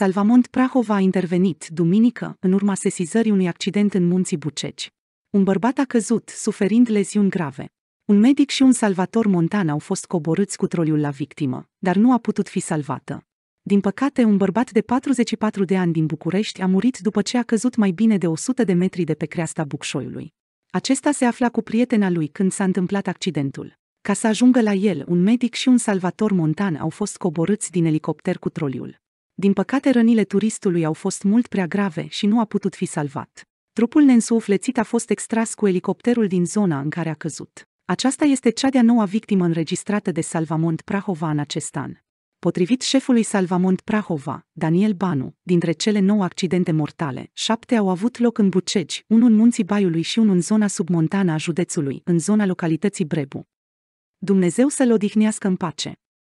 Salvamont Prahova a intervenit, duminică, în urma sesizării unui accident în munții Buceci. Un bărbat a căzut, suferind leziuni grave. Un medic și un salvator montan au fost coborâți cu troliul la victimă, dar nu a putut fi salvată. Din păcate, un bărbat de 44 de ani din București a murit după ce a căzut mai bine de 100 de metri de pe creasta Bucșoiului. Acesta se afla cu prietena lui când s-a întâmplat accidentul. Ca să ajungă la el, un medic și un salvator montan au fost coborâți din elicopter cu troliul. Din păcate, rănile turistului au fost mult prea grave și nu a putut fi salvat. Trupul nensuflețit a fost extras cu elicopterul din zona în care a căzut. Aceasta este cea de-a noua victimă înregistrată de Salvamont Prahova în acest an. Potrivit șefului Salvamont Prahova, Daniel Banu, dintre cele nouă accidente mortale, șapte au avut loc în Buceci, unul în munții Baiului și unul în zona submontană a județului, în zona localității Brebu. Dumnezeu să-l odihnească în pace.